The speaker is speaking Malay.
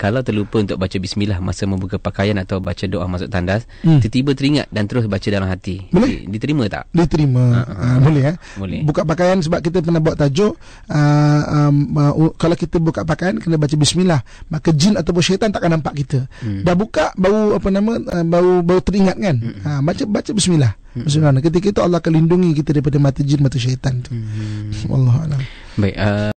kalau terlupa untuk baca bismillah masa membuka pakaian atau baca doa masuk tandas hmm. tiba-tiba teringat dan terus baca dalam hati boleh diterima tak diterima uh-huh. uh, boleh ya boleh. buka pakaian sebab kita pernah buat tajuk uh, um, uh, kalau kita buka pakaian kena baca bismillah maka jin ataupun syaitan takkan nampak kita hmm. dah buka baru apa nama uh, ah, baru baru teringat kan hmm. uh, baca baca bismillah hmm. Bismillah. Ketika itu Allah akan lindungi kita daripada mata jin, mata syaitan tu. Hmm. Allah Alam. Baik. Uh...